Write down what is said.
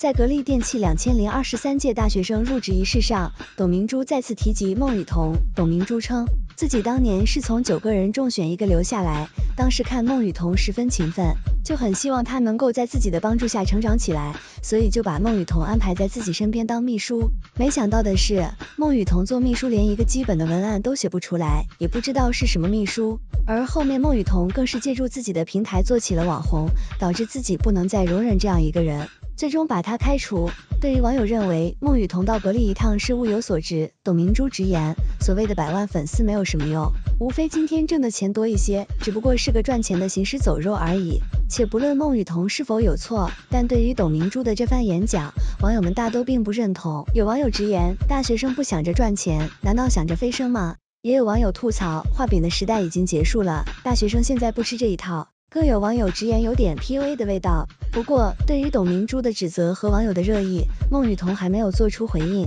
在格力电器两千零二十三届大学生入职仪式上，董明珠再次提及孟雨桐。董明珠称自己当年是从九个人中选一个留下来，当时看孟雨桐十分勤奋，就很希望她能够在自己的帮助下成长起来，所以就把孟雨桐安排在自己身边当秘书。没想到的是，孟雨桐做秘书连一个基本的文案都写不出来，也不知道是什么秘书。而后面孟雨桐更是借助自己的平台做起了网红，导致自己不能再容忍这样一个人。最终把他开除。对于网友认为孟雨桐到格力一趟是物有所值，董明珠直言，所谓的百万粉丝没有什么用，无非今天挣的钱多一些，只不过是个赚钱的行尸走肉而已。且不论孟雨桐是否有错，但对于董明珠的这番演讲，网友们大都并不认同。有网友直言，大学生不想着赚钱，难道想着飞升吗？也有网友吐槽，画饼的时代已经结束了，大学生现在不吃这一套。更有网友直言有点 P U A 的味道。不过，对于董明珠的指责和网友的热议，孟羽童还没有做出回应。